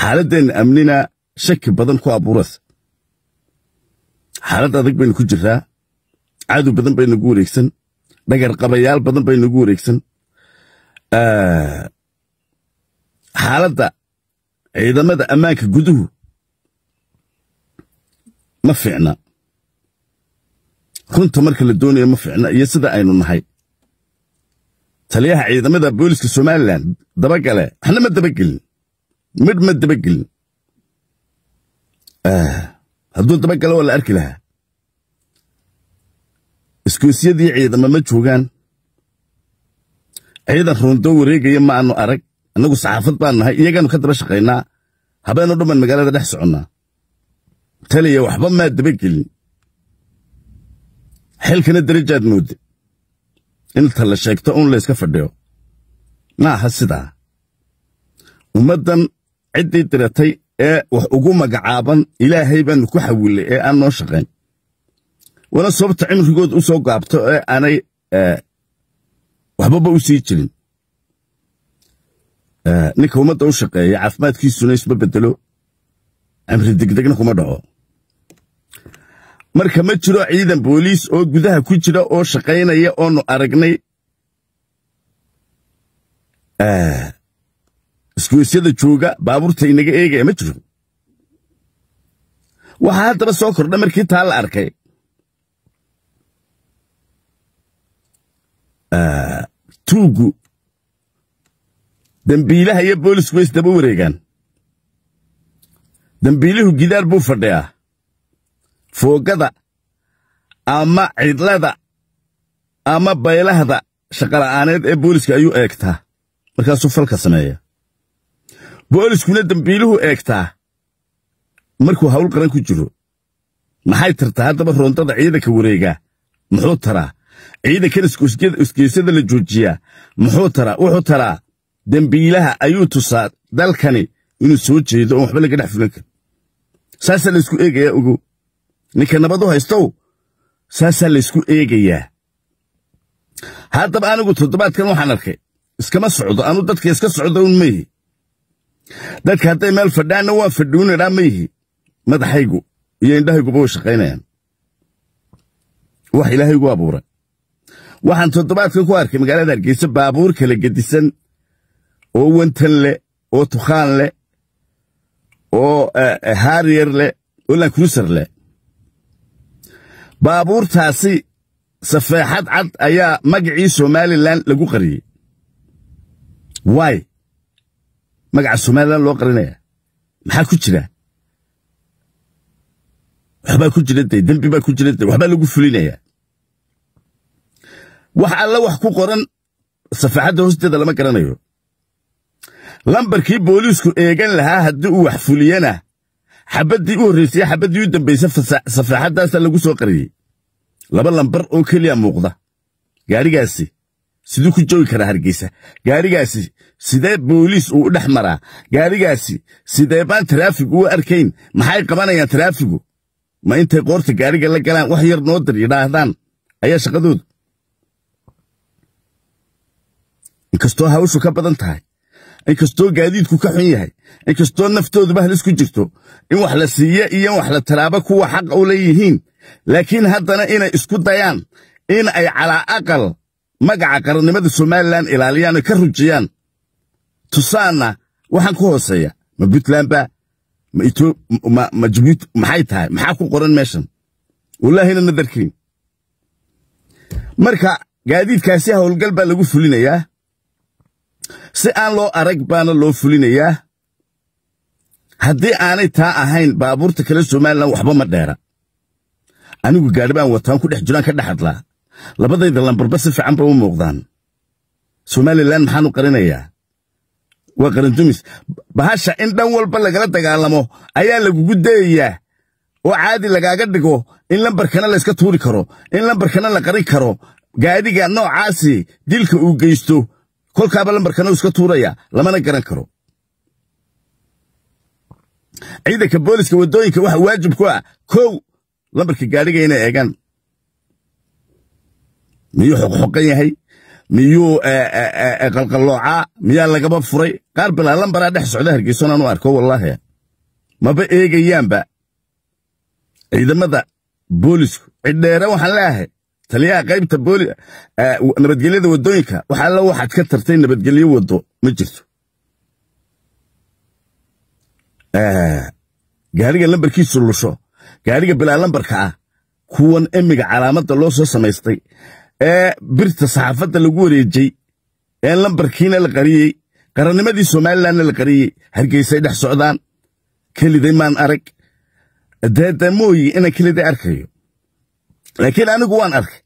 xaaladan amnina shaki badan ku abuuras xaalad adag baynu ku jirraa cadow badan bay nagu wareegsan dhagar qabayaal badan bay nagu wareegsan xaaladda ciidamada ammaanka guduhu ma fiicna runta marka la doonayo ma fiicna iyo sida aynu nahay taliyaha ciidamada booliska somalilan dabagale eh, waxna ma dabagelin midh ma dabagelin ah, hadduu dabagala waa la arki lahaa iskuusyadii ciidama ma joogaan ciidan ruuntoo wareegaya ma aanu arag annagu saxaafad baan nahay iyagaanu ka daba shaqaynaa habeenu dhamman magaalada dhex soconnaa taliya waxba maa dabagelin xilkana darajaad moodda inta la sheegto uun layska fadhiyo ma aha sidaa ummaddan ciddii diratay ee wax ugu magacaaban ilaahay baanu ku xawilay ee aan noo shaqayn wala sababta cimrigooda u soo gaabto ee aanay eh, waxbaba u sii jirin eh, ninka ummadda u shaqeeya caafimaadkiisuna isma bedelo cimri degdegna kuma dhaco marka ma jiro ciidan booliis oo gudaha ku jira oo shaqaynaya oonu aragnay eh, isgoysyada jooga baabuurta inaga eegaya ma jiro waxaa haddaba soo kordha markii taa la arkay tuugu dambiilaha iyo booliisku ways daba wareegaan dambiiluhu gidaar buu fadhiyaa foogada ama cidlada ama baylahda shaqala'aaneed ee booliiska ayuu eegtaa markaasuu falka sameeya booliskuna dembiiluhu eegtaa markuu hawl qaran ku jiro maxay tartaa haddaba roondada ciidanka wareegaa muxuu taraa ciidankana isgeysada la joojiyaa muxuu taraa wuxuu taraa dembiilaha ayuu tusaa dalkani inuu soo jeedo oon waxba laga dhex fulan karin saasaa laysku eegayaa ogow ninka nabadu haystow saasaa laysku eegayaa haddaba anigu toddobaadkan waxaan arkay iskama socdo anuu dadka iska socda un meehi dadka hadday meel fadhaanna waan fadhuunanaa ma yihi madaxaygu iyo indhahayguba way shaqaynayaan wax ilaahaygu abuuray waxaan toddobaadkan ku arkay magaalada hargeysa baabuur kala gedisan oo wantan leh oo tukhaan leh oo eh, eh, haariyer leh oo lankruuser leh baabuurtaasi safeexad cad ayaa magacii somalilan lagu qariyey waay magaca somalilan loo qarinaya maxaa ku jira waxbaa ku jiranta dembi baa ku jiranta waxbaa lagu fulinaya wax alla wax ku qoran safaxadda hoosteeda lama garanayo lambarkii booliisku eegan lahaa haddii uu wax fuliyana xabaddii u horraysaya xabaddii u dambaysa safaxaddaasaa lagu soo qariyey laba lambar oo keliya muuqda gaarigaasi siduu ku joogi karaa hargeysa gaarigaasi sidee booliis uu u dhex maraa gaarigaasi sidee baan taraafig uu arkayn maxay qabanayaan taraafigu ma intay qoorta gaariga la galaan wax yar noo dir yidhaahdaan ayaa shaqadoodu inkastoo hawshu ka badan tahay inkastoo gaadiidku ka xun yahay inkastoo naftooduba halis ku jirto in wax la siiye iyo in wax la talaabo kuwa xaqa u leeyihiin laakiin haddana inay isku dayaan in ay calaa aqal magaca qarannimada somalilan ilaaliyaan ka rujiyaan tusaanna waxaan ku hooseeya ma puntland ba ma jabuuti maxay tahay maxaa ku qoran meeshan wallaahina nadarkiin marka gaadiidkaasi howlgal baa lagu fulinayaa si aan loo arag baana loo fulinayaa haddii aanay taa ahayn baabuurta kale somalilan waxba ma dheera anigu gaadhi baan wataan ku dhex jiraan ka dhex hadlaa labadayda lambarba si fiican ba u muuqdaan somalilan maxaanu qarinayaa waa qaran dumis bahasha in dhan walba lagala dagaalamo ayaa lagugu dayayaa oo caadi lagaaga dhigo in lambarkana layska tuuri karo in lambarkana la qarin karo gaadiga noocaasi dilka uu geysto kolkaaba lambarkana uu iska tuuraya lamana garan karo ciidanka booliska waddooyinka waxa waajib ku ah kow lambarka gaadhiga inay eegaan miyuu xoqxoqan yahay miyuu eh, eh, eh, qalqalloocaa miyaa lagaba furay qaar bilaa lambaraa dhex socda hargeysan u arko wallaahi maba eegayaanba ciidamada boolisku cidheere waxaan leeahay taliyaha qaybta nabadgelyada waddooyinka wax alla waxaad ka tartay nabadgelyo waddo ma jirto gaariga lambarkiisu lusho gaariga bilaa lambarka ah kuwan emiga calaamada loo soo samaystay ee birta saxaafadda lagu wareejey ee lambarkiina la qariyey qarannimadii somalilanna la qariyey hargeysay dhex socdaan keliday maan arag deeda mooyi inaan keliday arkayo laakiin anigu waan arkay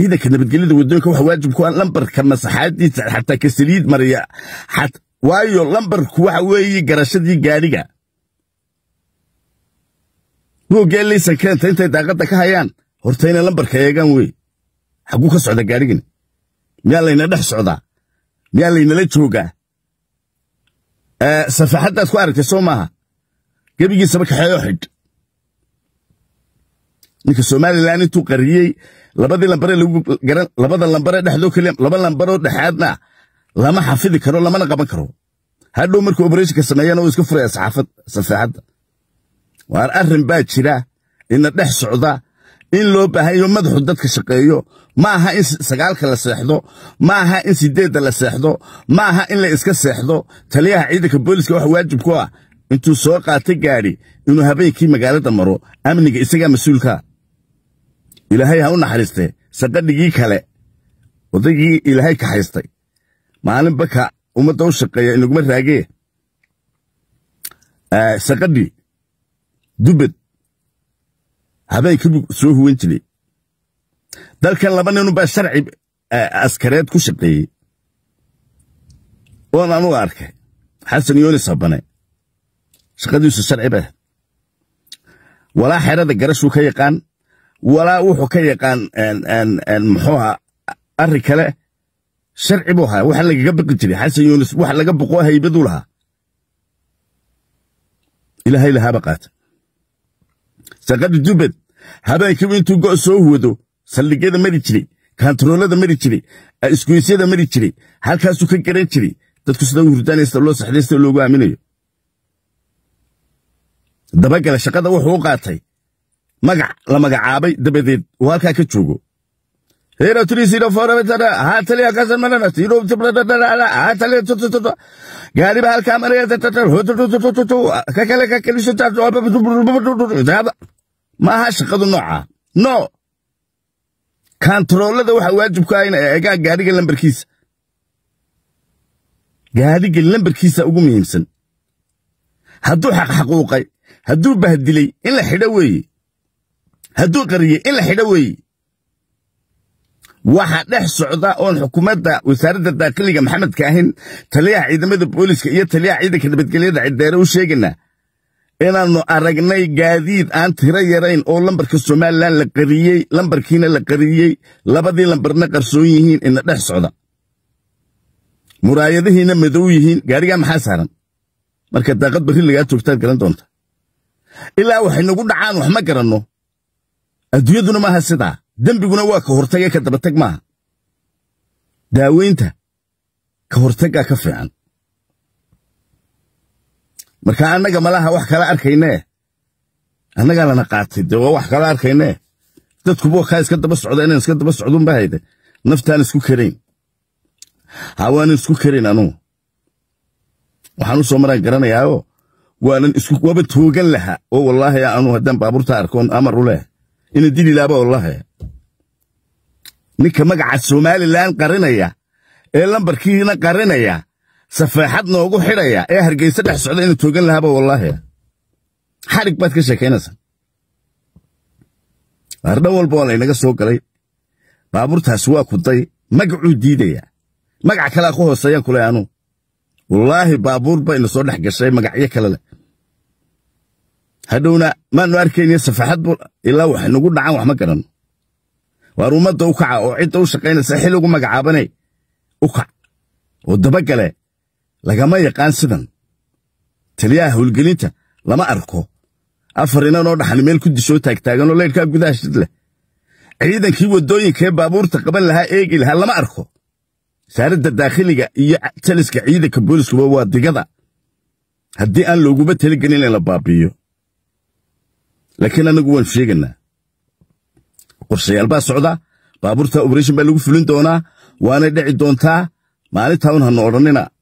ciidanka nabadgelyada waddooyinka waxa waajib ku ah lambarka masaxaadiisa xataa ka saliid maraya waayo lambarku waxa weeye garashadii gaadhiga booggeelaysan keenta intay daaqadda ka hayaan horta inay lambarka eegaan wey xagguu ka socda gaadhigana miyaa layna dhex socdaa miyaa laynala joogaa safaxaddaad ku aragtay soo maaha gebigiisaba kaxeeyoo xidh ninka somalilan intuu qariyey labadii lambaree lagu garan labada lambaree dhexdoo keliya laba lambaroo dhexaadna lama xafidi karo lamana qaban karo hadhow markuu oberashinka sameeyaan oo iska furaya saxaafad safaaxadda waar arrin baa jira ina dhex socda in loo baahayo madaxu dadka shaqeeyo ma aha in sagaalka la seexdo ma aha in sideedda la seexdo ma aha in la iska seexdo taliyaha ciidanka booliiska waxa waajib ku ah intuu soo qaata gaadhi inuu habeenkii magaalada maro amniga isagaa mas uulka ilaahay ha u naxariiste saqadhigii kale odaygii ilaahay ka haystay maalin baka ummadda u shaqeeya inaguma raagee saqadhi dubad habeenkiibuu soo huwan jiray dalkan laba nin ninunbaa sharci askareed ku shaqeeyey oon anuga arkay xasan yooni sabane shaqadiisu sharci bay walaa xerada garashuu ka yaqaan walaa wuxuu ka yaqaan muxuuha arrin kale sharci buu haa waxa lagaga baqi jiray xasan yoonis wax laga boqoo haybaduu lahaa ilaahay lahaaba qaata saqada jubbad habeenkiiba intuu go' soo huwado saldhigyada mari jiray kaantaroolada mari jiray isgoysyada mari jiray halkaasuu ka garan jiray dadku sida u hurdaanaysta loo saxdaysta loogu aaminayo dabagale shaqada wuxuu u qaatay magac la magacaabay dabadeed uu halkaa ka joogo هنا تونسي نفورة مثلا هاتلي هكذا مرنا تيروب تبرنا على هاتلي تو تو تو تو قاري بها الكاميرا تو تو تو تو تو تو تو تو ككلا ككلا شو تعرف هذا ما هاش قد نوعه نو كنترول هذا وح واجب كاين إيجا قاري قلنا بركيس قاري قلنا بركيس أقوم يمسن هدو حق حقوقي هدو بهدلي إلا حدوي هدو قرية إلا حدوي waxa dhex socda oon xukuumadda wasaaradda daakiliga maxamedka ahayn taliyaha ciidamada booliiska iyo taliyaha ciidanka nabadgelyada cideere u sheegana inaannu aragnay gaadiid aan tiro yarayn oo lambarka somalilan la qariyey lambarkiina la qariyey labadii lambarna qarsoon yihiin ina dhex socda muraayadihiina madow yihiin gaarigaa maxaa saaran marka daaqad barri lagaa toogtaad garan doonta ilaa waxay nagu dhacaan waxma garanno adduunyaduna maaha sidaa dembiguna waa ka hortagee ka dabatag maaha daaweynta ka hortaggaa ah ka fiican marka annaga malaha wax kala arkaynee annagaa lana qaatay dee waa wax kala arkaynee dadkuba kaa iska daba socda inaan iska daba socdunba hayde naftaan isku karayn waanan isku karayn anugu waxaan u soo maraan garanayaaoo waanan iswaaba toogan lahaa oo wallaahi anuu haddaan baabuurta arkoon amar u leh ina dili laaba wallaahi ninka magaca somalilan qarinaya ee lambarkiina qarinaya safeexad noogu xidhaya ee hargeysa dhex socda inuu toogan lahaaba wallaahi xarig baad ka sheekaynaysaa ardhan walba waa laynaga soo galay baabuurtaas waa ku day magacuu diidaya magac kalea ku hooseeyaan kule anu wallaahi baabuur bayna soo dhex gashay magacyo kale leh hadhowna maannu arkayniyo safaxad bu ilaa wax nagu dhacan waxma ma garanno waar ummadda ukaca oo cidda u shaqaynaysa xil ugu magacaabanay ukac oo daba gale lagama yaqaan sidan taliyaha howlgelinta lama arko afar inanoo dhaxan meel ku dishoo taagtaaganoo leyrkaa gudaha shid leh ciidankii waddooyinkee baabuurta qaban lahaa eegi lahaa lama arko wasaaradda daakhiliga iyo taliska ciidanka booliskuba waa digada haddii aan looguba talagelin in la baabiiyo laakiin annagu waan sheegaynaa qorshayaal baa socda baabuurta obreshon baa lagu fulin doonaa waanay dheci doontaa maalinta un hanu odhannina